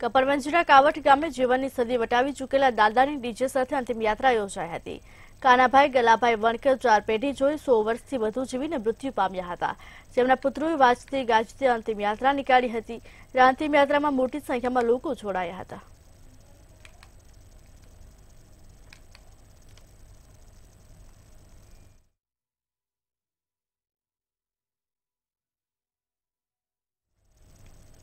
કપડવંજના કાવટ ગામે જીવનની સદી વટાવી ચૂકેલા દાદાની ડીજે સાથે અંતિમ યાત્રા યોજાઈ હતી કાનાભાઈ ગલાભાઈ વણકર ચાર પેઢી જોઈ સો વર્ષથી વધુ જીવીને મૃત્યુ પામ્યા હતા જેમના પુત્રોએ વાંચતી ગાજતી અંતિમ યાત્રા નીકાળી હતી અંતિમ યાત્રામાં મોટી સંખ્યામાં લોકો જોડાયા હતા